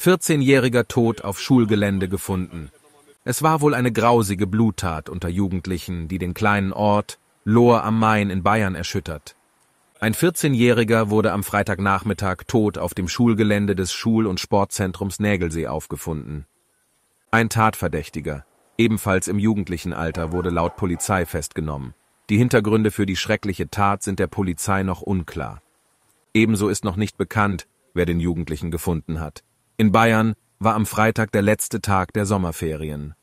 14-jähriger tot auf Schulgelände gefunden. Es war wohl eine grausige Bluttat unter Jugendlichen, die den kleinen Ort Lohr am Main in Bayern erschüttert. Ein 14-Jähriger wurde am Freitagnachmittag tot auf dem Schulgelände des Schul- und Sportzentrums Nägelsee aufgefunden. Ein Tatverdächtiger, ebenfalls im jugendlichen Alter, wurde laut Polizei festgenommen. Die Hintergründe für die schreckliche Tat sind der Polizei noch unklar. Ebenso ist noch nicht bekannt, wer den Jugendlichen gefunden hat. In Bayern war am Freitag der letzte Tag der Sommerferien.